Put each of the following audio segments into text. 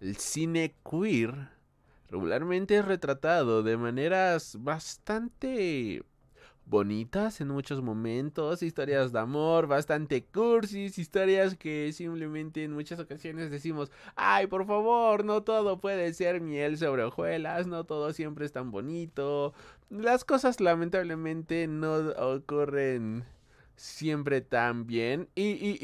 el cine queer regularmente es retratado de maneras bastante bonitas en muchos momentos, historias de amor bastante cursis, historias que simplemente en muchas ocasiones decimos, ay, por favor, no todo puede ser miel sobre hojuelas, no todo siempre es tan bonito. Las cosas lamentablemente no ocurren siempre tan bien. Y, y,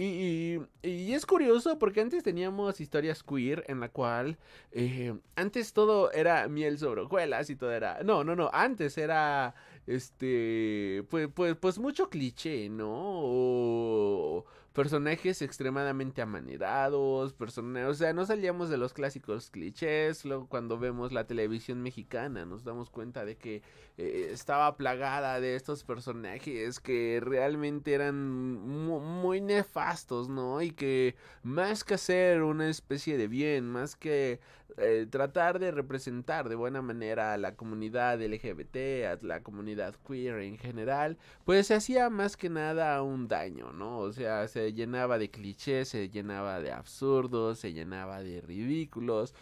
y, y, es curioso porque antes teníamos historias queer en la cual eh, antes todo era miel sobre hojuelas y todo era... No, no, no, antes era este... Pues, pues, pues mucho cliché, ¿no? personajes extremadamente amanerados, personajes, o sea, no salíamos de los clásicos clichés, luego cuando vemos la televisión mexicana nos damos cuenta de que eh, estaba plagada de estos personajes que realmente eran muy, muy nefastos, ¿no? Y que más que hacer una especie de bien, más que eh, tratar de representar de buena manera a la comunidad LGBT, a la comunidad queer en general, pues se hacía más que nada un daño, ¿no? O sea, se llenaba de clichés, se llenaba de absurdos, se llenaba de ridículos.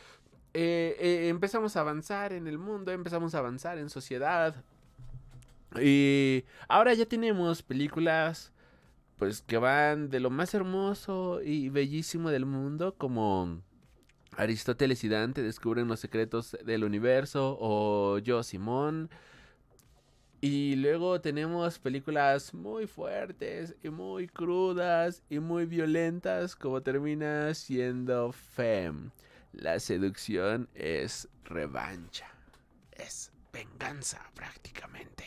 Eh, eh, empezamos a avanzar en el mundo, empezamos a avanzar en sociedad. Y ahora ya tenemos películas pues que van de lo más hermoso y bellísimo del mundo como Aristóteles y Dante descubren los secretos del universo o Yo Simón. Y luego tenemos películas muy fuertes y muy crudas y muy violentas como termina siendo Femme, La seducción es revancha. Es venganza prácticamente.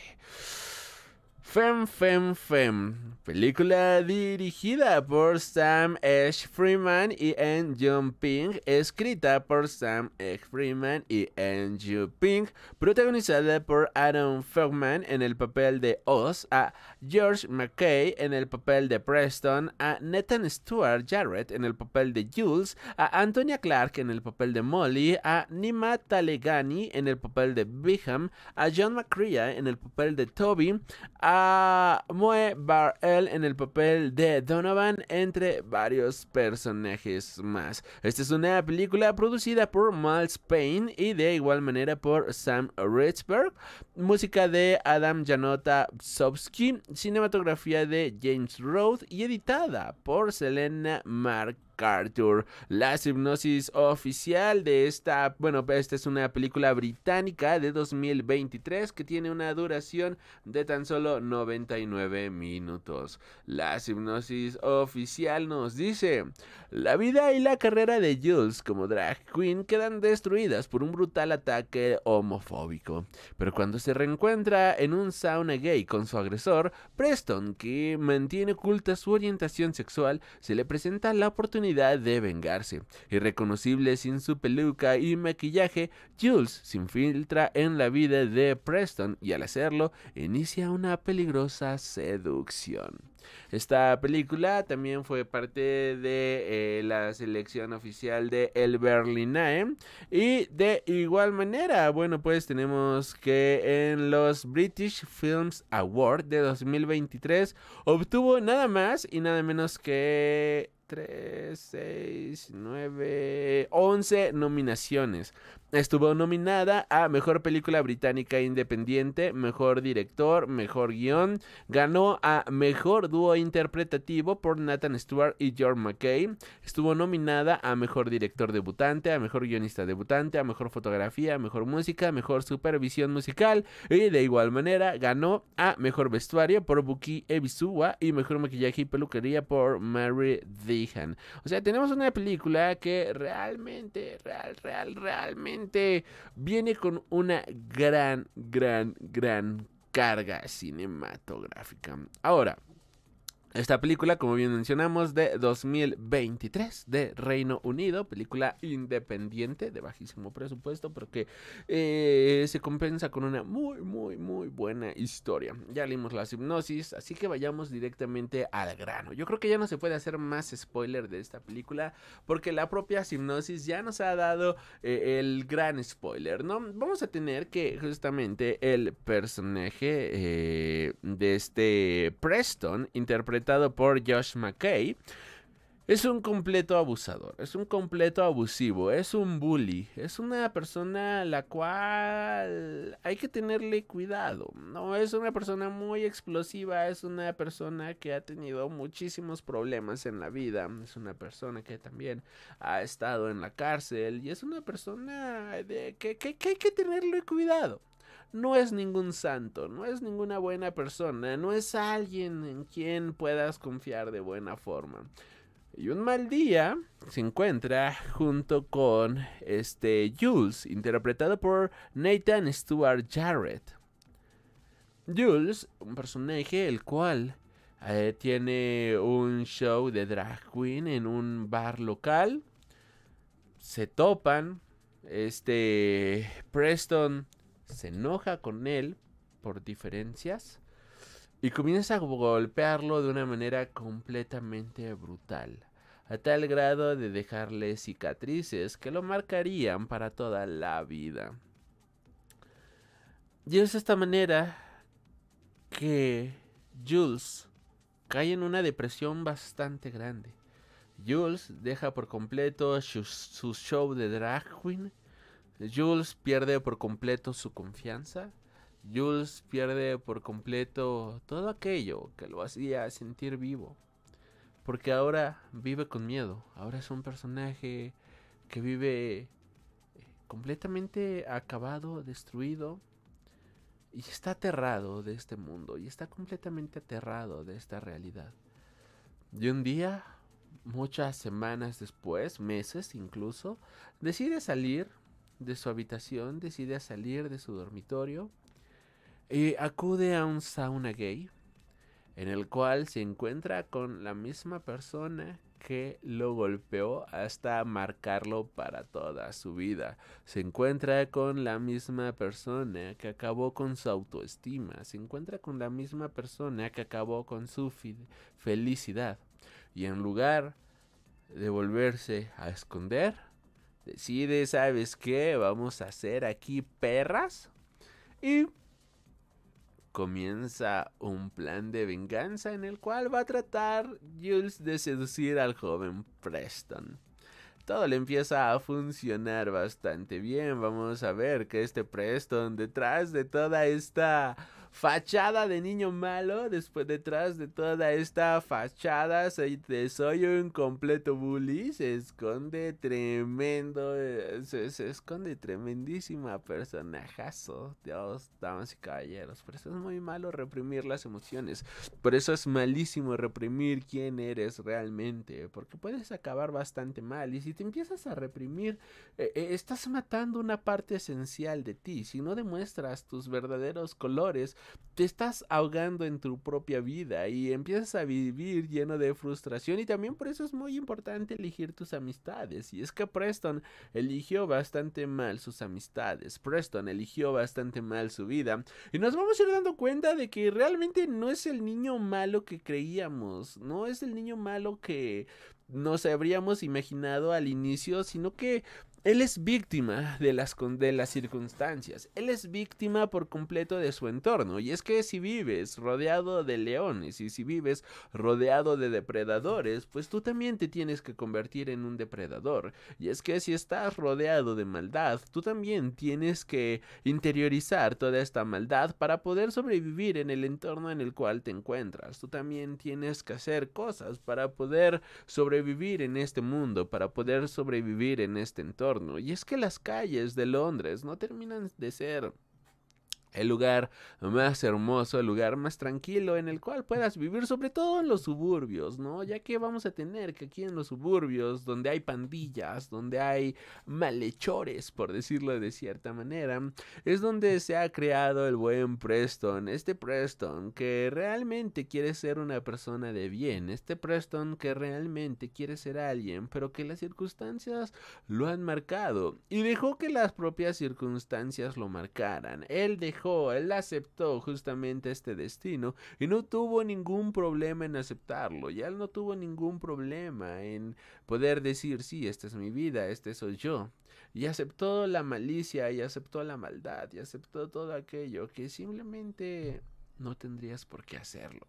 Fem Fem Fem, película dirigida por Sam H. Freeman y N. Ping, escrita por Sam H. Freeman y N. Ping, protagonizada por Aaron Feldman en el papel de Oz, a George McKay en el papel de Preston, a Nathan Stewart Jarrett en el papel de Jules, a Antonia Clark en el papel de Molly, a Nima Talegani en el papel de Bigham, a John McCrea en el papel de Toby, a a Moe Bar-El en el papel de Donovan, entre varios personajes más. Esta es una película producida por Miles Payne y de igual manera por Sam Ritzberg. Música de Adam Janota Sobsky, cinematografía de James Roth y editada por Selena Mark Arthur, la hipnosis oficial de esta, bueno, esta es una película británica de 2023 que tiene una duración de tan solo 99 minutos. La hipnosis oficial nos dice, la vida y la carrera de Jules como drag queen quedan destruidas por un brutal ataque homofóbico, pero cuando se reencuentra en un sauna gay con su agresor, Preston, que mantiene oculta su orientación sexual, se le presenta la oportunidad de vengarse. Irreconocible sin su peluca y maquillaje, Jules se infiltra en la vida de Preston y al hacerlo inicia una peligrosa seducción. Esta película también fue parte de eh, la selección oficial de El Berlinae. Y de igual manera, bueno, pues tenemos que en los British Films Award de 2023 obtuvo nada más y nada menos que 3, 6, 9, 11 nominaciones. Estuvo nominada a Mejor Película Británica Independiente, Mejor Director, Mejor Guión. Ganó a Mejor Dúo Interpretativo por Nathan Stewart y George McKay. Estuvo nominada a Mejor Director Debutante, a Mejor Guionista Debutante, a Mejor Fotografía, a Mejor Música, a Mejor Supervisión Musical. Y de igual manera ganó a Mejor Vestuario por Buki Ebisuwa y Mejor Maquillaje y Peluquería por Mary D. O sea, tenemos una película que realmente, real, real, realmente viene con una gran, gran, gran carga cinematográfica. Ahora, esta película, como bien mencionamos, de 2023 de Reino Unido, película independiente de bajísimo presupuesto, pero que eh, se compensa con una muy, muy, muy buena historia. Ya leímos la hipnosis, así que vayamos directamente al grano. Yo creo que ya no se puede hacer más spoiler de esta película, porque la propia hipnosis ya nos ha dado eh, el gran spoiler, ¿no? Vamos a tener que justamente el personaje eh, de este Preston interpretar por Josh McKay, es un completo abusador, es un completo abusivo, es un bully, es una persona a la cual hay que tenerle cuidado. No es una persona muy explosiva, es una persona que ha tenido muchísimos problemas en la vida, es una persona que también ha estado en la cárcel y es una persona de que hay que tenerle cuidado no es ningún santo, no es ninguna buena persona, no es alguien en quien puedas confiar de buena forma. Y un mal día se encuentra junto con este Jules, interpretado por Nathan Stewart Jarrett. Jules, un personaje el cual eh, tiene un show de drag queen en un bar local. Se topan. Este Preston se enoja con él por diferencias y comienza a golpearlo de una manera completamente brutal, a tal grado de dejarle cicatrices que lo marcarían para toda la vida. Y es de esta manera que Jules cae en una depresión bastante grande. Jules deja por completo su, show de drag queen Jules pierde por completo su confianza. Jules pierde por completo todo aquello que lo hacía sentir vivo. Porque ahora vive con miedo. Ahora es un personaje que vive eh, completamente acabado, destruido. Y está aterrado de este mundo. Y está completamente aterrado de esta realidad. Y un día, muchas semanas después, meses incluso, decide salir de su habitación decide salir de su dormitorio y acude a un sauna gay en el cual se encuentra con la misma persona que lo golpeó hasta marcarlo para toda su vida. Se encuentra con la misma persona que acabó con su autoestima. Se encuentra con la misma persona que acabó con su felicidad. Y en lugar de volverse a esconder, decide, ¿sabes qué? Vamos a hacer aquí perras. Y comienza un plan de venganza en el cual va a tratar Jules de seducir al joven Preston. Todo le empieza a funcionar bastante bien. Vamos a ver que este Preston detrás de toda esta fachada de niño malo, después detrás de toda esta fachada, soy, soy un completo bully, se esconde tremendo, eh, se, esconde tremendísima personajazo, Dios, damas y caballeros, por eso es muy malo reprimir las emociones, por eso es malísimo reprimir quién eres realmente, porque puedes acabar bastante mal y si te empiezas a reprimir, eh, eh, estás matando una parte esencial de ti, si no demuestras tus verdaderos colores, te estás ahogando en tu propia vida y empiezas a vivir lleno de frustración y también por eso es muy importante elegir tus amistades. Y es que Preston eligió bastante mal sus amistades, Preston eligió bastante mal su vida y nos vamos a ir dando cuenta de que realmente no es el niño malo que creíamos, no es el niño malo que nos habríamos imaginado al inicio, sino que él es víctima de las, de las circunstancias, él es víctima por completo de su entorno, y es que si vives rodeado de leones y si vives rodeado de depredadores, pues tú también te tienes que convertir en un depredador, y es que si estás rodeado de maldad, tú también tienes que interiorizar toda esta maldad para poder sobrevivir en el entorno en el cual te encuentras, tú también tienes que hacer cosas para poder sobrevivir en este mundo, para poder sobrevivir en este entorno. Y es que las calles de Londres no terminan de ser el lugar más hermoso, el lugar más tranquilo en el cual puedas vivir, sobre todo en los suburbios, ¿no? Ya que vamos a tener que aquí en los suburbios, donde hay pandillas, donde hay malhechores, por decirlo de cierta manera, es donde se ha creado el buen Preston, este Preston que realmente quiere ser una persona de bien, este Preston que realmente quiere ser alguien, pero que las circunstancias lo han marcado y dejó que las propias circunstancias lo marcaran. Él dejó él aceptó justamente este destino y no tuvo ningún problema en aceptarlo, y él no tuvo ningún problema en poder decir, sí, esta es mi vida, este soy yo, y aceptó la malicia, y aceptó la maldad, y aceptó todo aquello que simplemente no tendrías por qué hacerlo.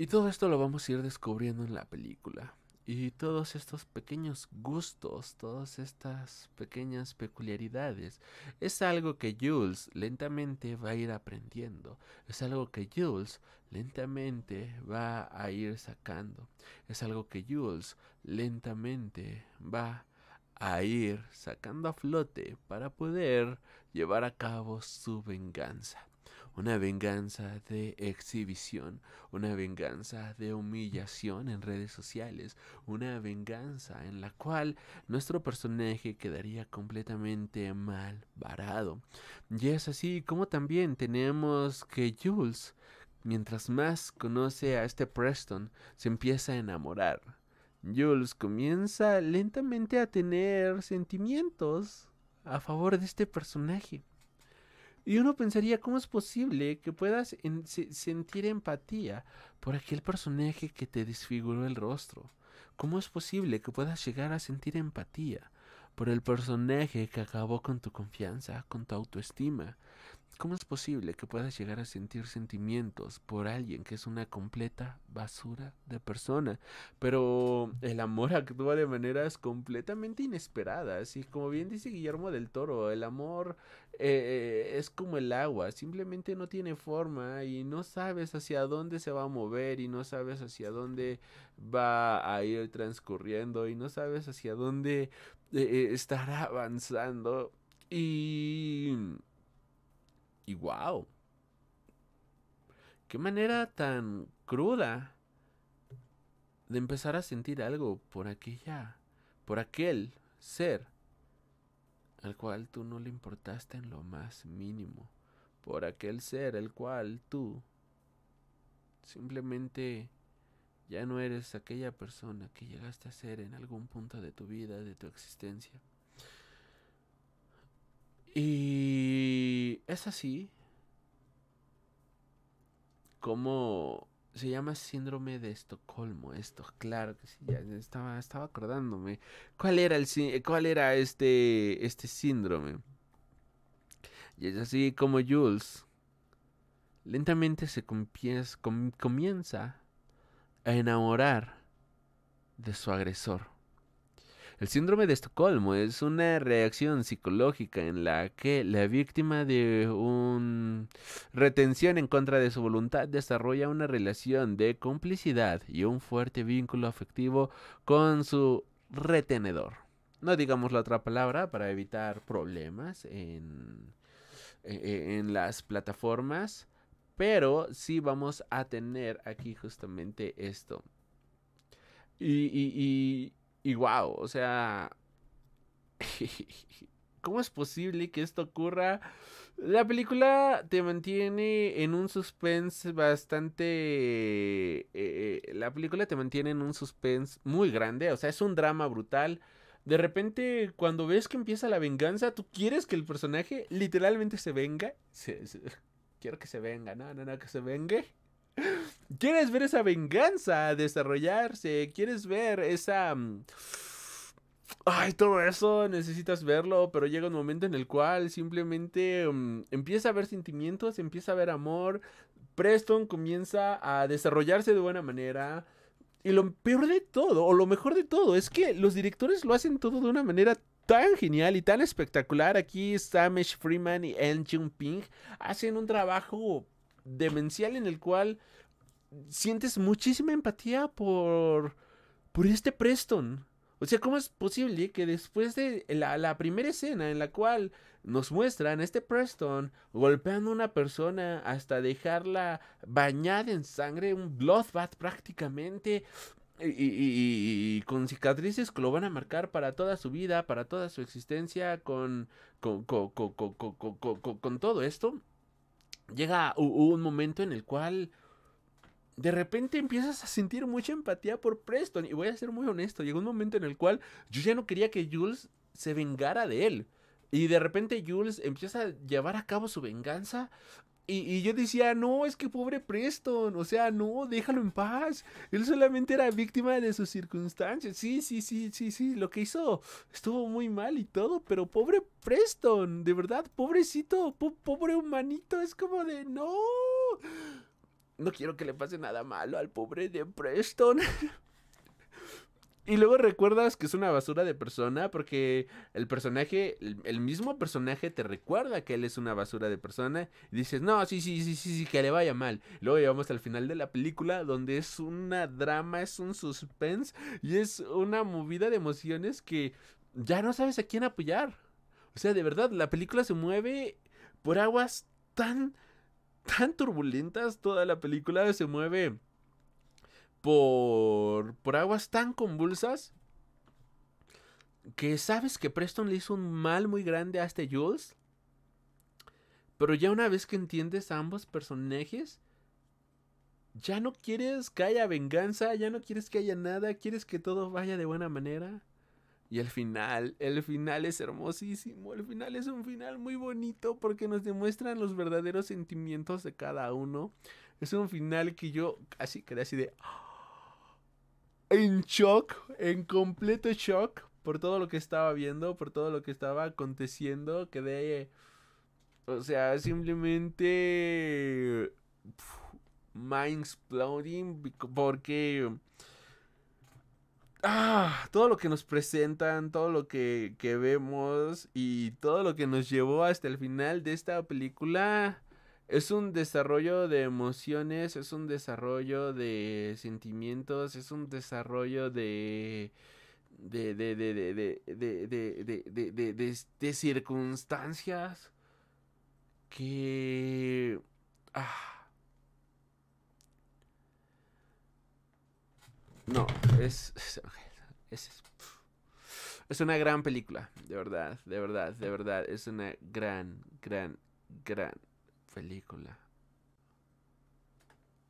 Y todo esto lo vamos a ir descubriendo en la película. Y todos estos pequeños gustos, todas estas pequeñas peculiaridades, es algo que Jules lentamente va a ir aprendiendo, es algo que Jules lentamente va a ir sacando, es algo que Jules lentamente va a ir sacando a flote para poder llevar a cabo su venganza una venganza de exhibición, una venganza de humillación en redes sociales, una venganza en la cual nuestro personaje quedaría completamente mal varado. Y es así como también tenemos que Jules, mientras más conoce a este Preston, se empieza a enamorar. Jules comienza lentamente a tener sentimientos a favor de este personaje. Y uno pensaría, ¿cómo es posible que puedas sentir empatía por aquel personaje que te desfiguró el rostro? ¿Cómo es posible que puedas llegar a sentir empatía por el personaje que acabó con tu confianza, con tu autoestima? ¿Cómo es posible que puedas llegar a sentir sentimientos por alguien que es una completa basura de persona? Pero el amor actúa de maneras completamente inesperadas y como bien dice Guillermo del Toro, el amor eh, eh, es como el agua, simplemente no tiene forma y no sabes hacia dónde se va a mover y no sabes hacia dónde va a ir transcurriendo y no sabes hacia dónde eh, estará avanzando y y wow. Qué manera tan cruda de empezar a sentir algo por aquella, por aquel ser al cual tú no le importaste en lo más mínimo, por aquel ser al cual tú simplemente ya no eres aquella persona que llegaste a ser en algún punto de tu vida, de tu existencia. Y es así como se llama síndrome de Estocolmo, esto, claro que sí, ya estaba, estaba acordándome. ¿Cuál era el cuál era este este síndrome? Y es así como Jules lentamente se comienza a enamorar de su agresor. El síndrome de Estocolmo es una reacción psicológica en la que la víctima de una retención en contra de su voluntad desarrolla una relación de complicidad y un fuerte vínculo afectivo con su retenedor. No digamos la otra palabra para evitar problemas en, e-, en, las plataformas, pero sí vamos a tener aquí justamente esto. Y, y, y wow, o sea... ¿Cómo es posible que esto ocurra? La película te mantiene en un suspense bastante... Eh, eh, la película te mantiene en un suspense muy grande, o sea, es un drama brutal. De repente, cuando ves que empieza la venganza, tú quieres que el personaje literalmente se venga. quiero que se venga, no, no, no, que se vengue. ¿Quieres ver esa venganza desarrollarse? ¿Quieres ver esa... Mm, ay, todo eso necesitas verlo, pero llega un momento en el cual simplemente mm, empieza a haber sentimientos, empieza a haber amor. Preston comienza a desarrollarse de buena manera. Y lo peor de todo, o lo mejor de todo, es que los directores lo hacen todo de una manera tan genial y tan espectacular. Aquí Samish Freeman y En Jung Ping hacen un trabajo demencial en el cual sientes muchísima empatía por, por este Preston. O sea, ¿cómo es posible que después de la, primera escena en la cual nos muestran este Preston golpeando a una persona hasta dejarla bañada en sangre, un bloodbath prácticamente, y, con cicatrices que lo van a marcar para toda su vida, para toda su existencia, con, con, con, con todo esto? llega un momento en el cual de repente empiezas a sentir mucha empatía por Preston. Y voy a ser muy honesto, llegó un momento en el cual yo ya no quería que Jules se vengara de él. Y de repente Jules empieza a llevar a cabo su venganza y, yo decía, no, es que pobre Preston, o sea, no, déjalo en paz. Él solamente era víctima de sus circunstancias. Sí, sí, sí, sí, sí, lo que hizo estuvo muy mal y todo, pero pobre Preston, de verdad, pobrecito, pobre humanito, es como de, no. No quiero que le pase nada malo al pobre de Preston. Y luego recuerdas que es una basura de persona porque el personaje, el, mismo personaje te recuerda que él es una basura de persona y dices, no, sí, sí, sí, sí, sí, que le vaya mal. Luego llegamos al final de la película donde es una drama, es un suspense y es una movida de emociones que ya no sabes a quién apoyar. O sea, de verdad, la película se mueve por aguas tan, tan turbulentas, toda la película se mueve por, por aguas tan convulsas que sabes que Preston le hizo un mal muy grande a este Jules. Pero ya una vez que entiendes a ambos personajes, ya no quieres que haya venganza, ya no quieres que haya nada, quieres que todo vaya de buena manera. Y el final, el final es hermosísimo, el final es un final muy bonito porque nos demuestran los verdaderos sentimientos de cada uno. Es un final que yo casi quedé así de... ¡ah! en shock, en completo shock por todo lo que estaba viendo, por todo lo que estaba aconteciendo. Quedé, o sea, simplemente mind exploding porque ah, todo lo que nos presentan, todo lo que, que vemos y todo lo que nos llevó hasta el final de esta película es un desarrollo de emociones, es un desarrollo de sentimientos, es un desarrollo de de de de de de de de de, de, circunstancias que ah. no es es, es es una gran película de verdad de verdad de verdad es una gran gran gran película.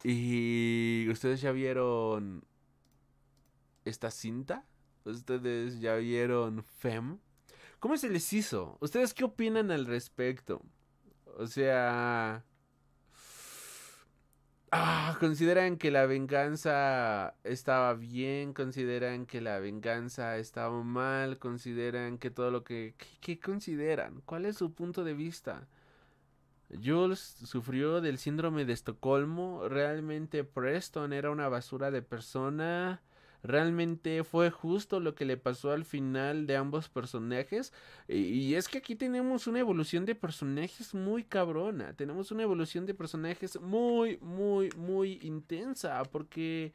¿Y ustedes ya vieron esta cinta? ¿Ustedes ya vieron FEM? ¿Cómo se les hizo? ¿Ustedes qué opinan al respecto? O sea... Ah, consideran que la venganza estaba bien, consideran que la venganza estaba mal, consideran que todo lo que... qué consideran? ¿Cuál es su punto de vista? Jules sufrió del síndrome de Estocolmo. Realmente Preston era una basura de persona. Realmente fue justo lo que le pasó al final de ambos personajes. Y, es que aquí tenemos una evolución de personajes muy cabrona. Tenemos una evolución de personajes muy, muy, muy intensa. Porque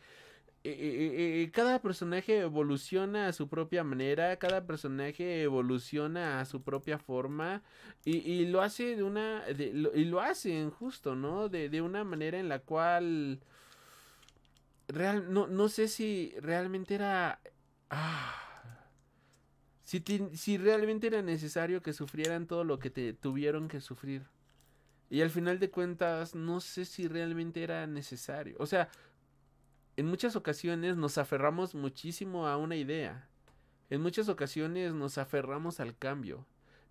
cada personaje evoluciona a su propia manera, cada personaje evoluciona a su propia forma y, lo hace de una, y lo hace justo, ¿no? De, una manera en la cual no, no sé si realmente era... Ah, si, si, realmente era necesario que sufrieran todo lo que tuvieron que sufrir. Y al final de cuentas, no sé si realmente era necesario. O sea, en muchas ocasiones nos aferramos muchísimo a una idea. En muchas ocasiones nos aferramos al cambio.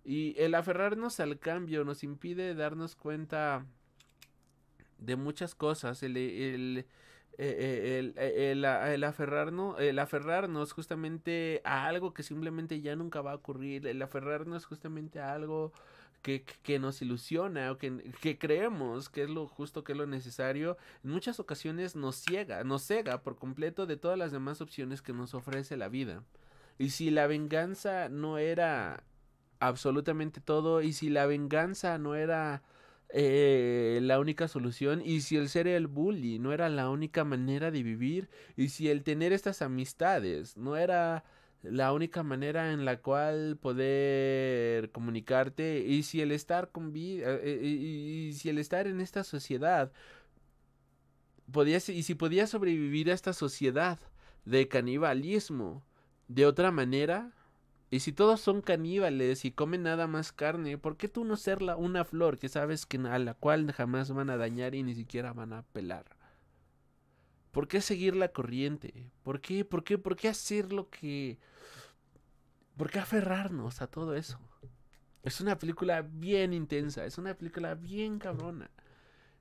Y el aferrarnos al cambio nos impide darnos cuenta de muchas cosas. El, el, e, e, el, e, el, aferrarnos, aferrarnos justamente a algo que simplemente ya nunca va a ocurrir. El aferrarnos justamente a algo que, nos ilusiona o que, creemos que es lo justo, que es lo necesario, en muchas ocasiones nos ciega, nos cega por completo de todas las demás opciones que nos ofrece la vida. Y si la venganza no era absolutamente todo, y si la venganza no era eh, la única solución y si el ser el bully no era la única manera de vivir y si el tener estas amistades no era la única manera en la cual poder comunicarte y si el estar con vida eh, eh, y, si el estar en esta sociedad podías y si podías sobrevivir a esta sociedad de canibalismo de otra manera y si todos son caníbales y comen nada más carne, ¿por qué tú no ser la, una flor que sabes que a la cual jamás van a dañar y ni siquiera van a pelar? ¿Por qué seguir la corriente? ¿Por qué? ¿Por qué? ¿Por qué hacer lo que... ¿Por qué aferrarnos a todo eso? Es una película bien intensa, es una película bien cabrona.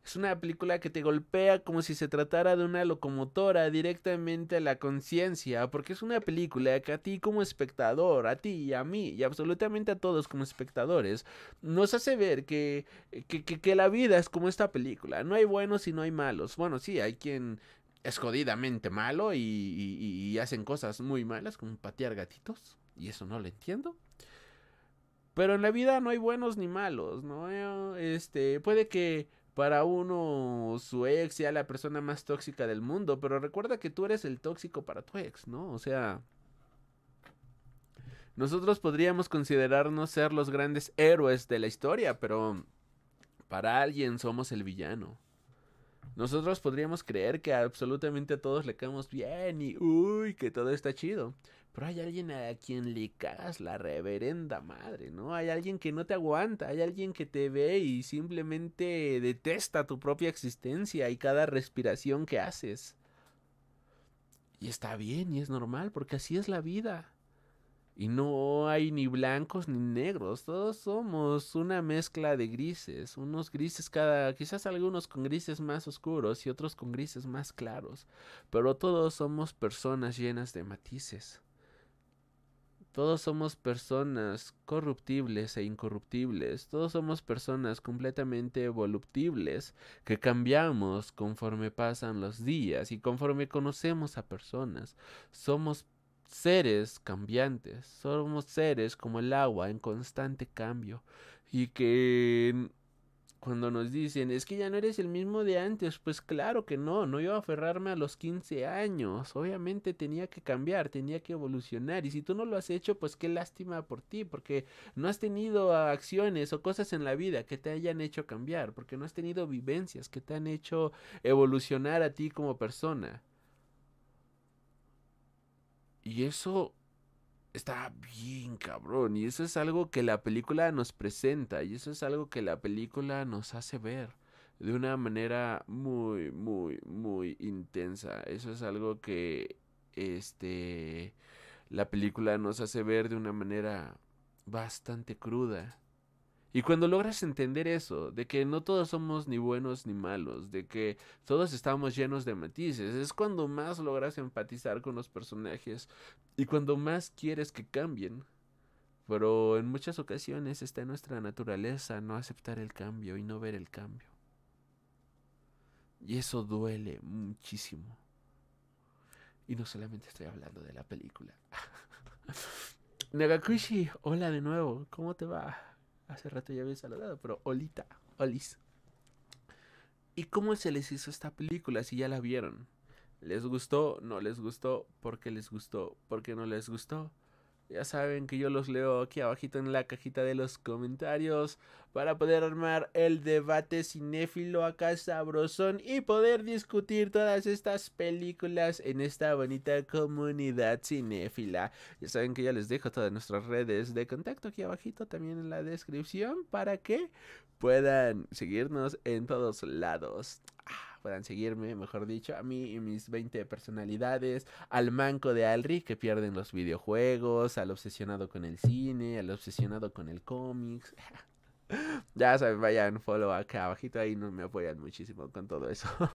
Es una película que te golpea como si se tratara de una locomotora directamente a la conciencia, porque es una película que a ti como espectador, a ti, y a mí y absolutamente a todos como espectadores, nos hace ver que, que la vida es como esta película, no hay buenos y no hay malos. Bueno, sí, hay quien es jodidamente malo y, hacen cosas muy malas como patear gatitos. Y eso no lo entiendo. Pero en la vida no hay buenos ni malos, ¿no? Este, puede que para uno su ex sea la persona más tóxica del mundo, pero recuerda que tú eres el tóxico para tu ex, ¿no? O sea, nosotros podríamos considerarnos ser los grandes héroes de la historia, pero para alguien somos el villano. Nosotros podríamos creer que absolutamente a todos le caemos bien y uy, que todo está chido. Pero hay alguien a quien le cagas la reverenda madre, ¿no? Hay alguien que no te aguanta, hay alguien que te ve y simplemente detesta tu propia existencia y cada respiración que haces. Y está bien y es normal porque así es la vida. Y no hay ni blancos ni negros, todos somos una mezcla de grises, unos grises cada, quizás algunos con grises más oscuros y otros con grises más claros, pero todos somos personas llenas de matices. Todos somos personas corruptibles e incorruptibles, todos somos personas completamente voluptibles que cambiamos conforme pasan los días y conforme conocemos a personas. Somos seres cambiantes, somos seres como el agua en constante cambio y que cuando nos dicen, es que ya no eres el mismo de antes, pues claro que no, no iba a aferrarme a los 15 años, obviamente tenía que cambiar, tenía que evolucionar, y si tú no lo has hecho, pues qué lástima por ti, porque no has tenido acciones o cosas en la vida que te hayan hecho cambiar, porque no has tenido vivencias que te han hecho evolucionar a ti como persona. Y eso está bien cabrón. Y eso es algo que la película nos presenta. Y eso es algo que la película nos hace ver. De una manera muy, muy, muy intensa. Eso es algo que. Este. La película nos hace ver de una manera bastante cruda. Y cuando logras entender eso, de que no todos somos ni buenos ni malos, de que todos estamos llenos de matices, es cuando más logras empatizar con los personajes y cuando más quieres que cambien. Pero en muchas ocasiones está en nuestra naturaleza no aceptar el cambio y no ver el cambio. Y eso duele muchísimo. Y no solamente estoy hablando de la película. Nagakushi, hola de nuevo, ¿cómo te va? Hace rato ya había saludado, pero Olita, Olis. ¿Y cómo se les hizo esta película si ya la vieron? ¿Les gustó? ¿No les gustó? ¿Por qué les gustó? ¿Por qué no les gustó? Ya saben que yo los leo aquí abajito en la cajita de los comentarios para poder armar el debate cinéfilo acá sabrosón y poder discutir todas estas películas en esta bonita comunidad cinéfila. Ya saben que yo les dejo todas nuestras redes de contacto aquí abajito también en la descripción para que puedan seguirnos en todos lados. Ah puedan seguirme, mejor dicho, a mí y mis 20 personalidades, al manco de Alri que pierden los videojuegos, al obsesionado con el cine, al obsesionado con el cómics. ya saben, vayan follow acá abajito, ahí me apoyan muchísimo con todo eso.